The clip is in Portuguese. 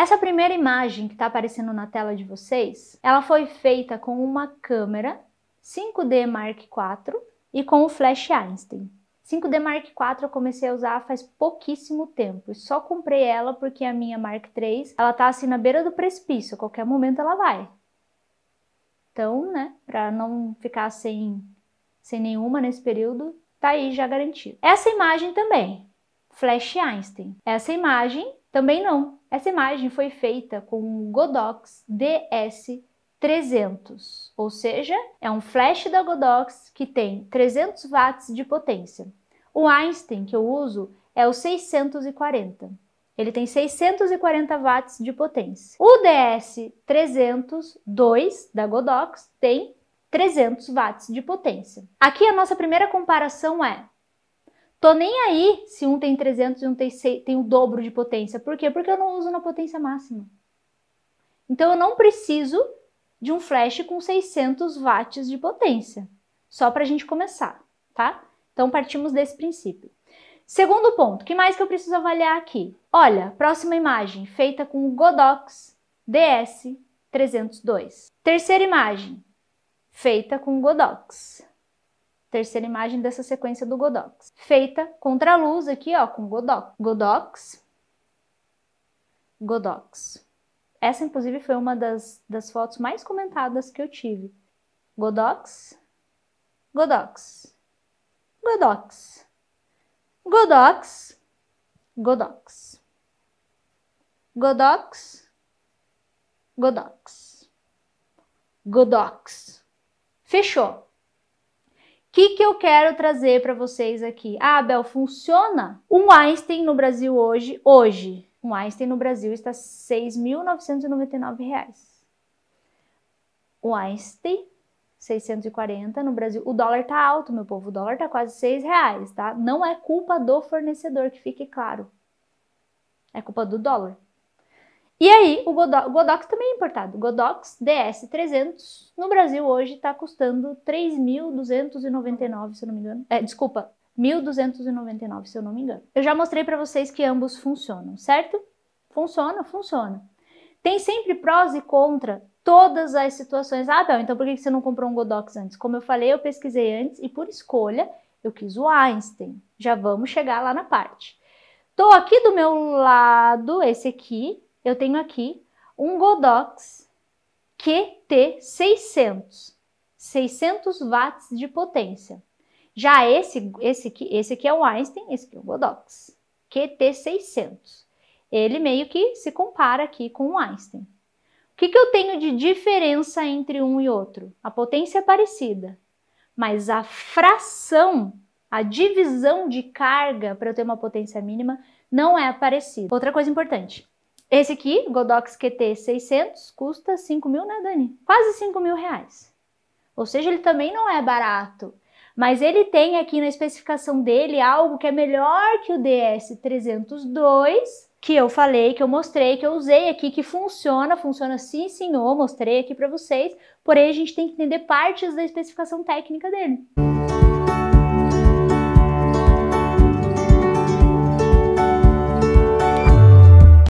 Essa primeira imagem que está aparecendo na tela de vocês, ela foi feita com uma câmera 5D Mark IV e com o flash Einstein. 5D Mark IV eu comecei a usar faz pouquíssimo tempo. Só comprei ela porque a minha Mark III, ela tá assim na beira do precipício, a qualquer momento ela vai. Então, né, para não ficar sem sem nenhuma nesse período, tá aí já garantido. Essa imagem também, flash Einstein. Essa imagem também não. Essa imagem foi feita com o Godox DS300, ou seja, é um flash da Godox que tem 300 watts de potência. O Einstein que eu uso é o 640. Ele tem 640 watts de potência. O DS302 da Godox tem 300 watts de potência. Aqui a nossa primeira comparação é Tô nem aí se um tem 300 e um tem, tem o dobro de potência. Por quê? Porque eu não uso na potência máxima. Então eu não preciso de um flash com 600 watts de potência. Só para a gente começar, tá? Então partimos desse princípio. Segundo ponto, que mais que eu preciso avaliar aqui? Olha, próxima imagem, feita com o Godox DS302. Terceira imagem, feita com o Godox terceira imagem dessa sequência do Godox. Feita contra a luz aqui, ó, com Godox. Godox. Godox. Essa, inclusive, foi uma das, das fotos mais comentadas que eu tive. Godox. Godox. Godox. Godox. Godox. Godox. Godox. Godox. Fechou que, que eu quero trazer para vocês aqui? Ah, Bel, funciona? Um Einstein no Brasil hoje, hoje, um Einstein no Brasil está R$ 6.999. O Einstein, 640 no Brasil. O dólar tá alto, meu povo. O dólar tá quase 6 reais, tá? Não é culpa do fornecedor, que fique claro. É culpa do dólar. E aí, o Godox, Godox também é importado. Godox DS300 no Brasil hoje está custando 3.299, se eu não me engano. É, desculpa, 1.299, se eu não me engano. Eu já mostrei para vocês que ambos funcionam, certo? Funciona, funciona. Tem sempre prós e contra todas as situações. Ah, Bel, então por que você não comprou um Godox antes? Como eu falei, eu pesquisei antes e por escolha eu quis o Einstein. Já vamos chegar lá na parte. Tô aqui do meu lado, esse aqui, eu tenho aqui um Godox QT600, 600 watts de potência. Já esse, esse, aqui, esse aqui é o Einstein, esse aqui é o Godox, QT600. Ele meio que se compara aqui com o Einstein. O que, que eu tenho de diferença entre um e outro? A potência é parecida, mas a fração, a divisão de carga para eu ter uma potência mínima não é parecida. Outra coisa importante, esse aqui, Godox QT 600, custa 5 mil, né, Dani? Quase 5 mil reais. Ou seja, ele também não é barato. Mas ele tem aqui na especificação dele algo que é melhor que o DS302, que eu falei, que eu mostrei, que eu usei aqui, que funciona, funciona sim, senhor, mostrei aqui para vocês. Porém, a gente tem que entender partes da especificação técnica dele.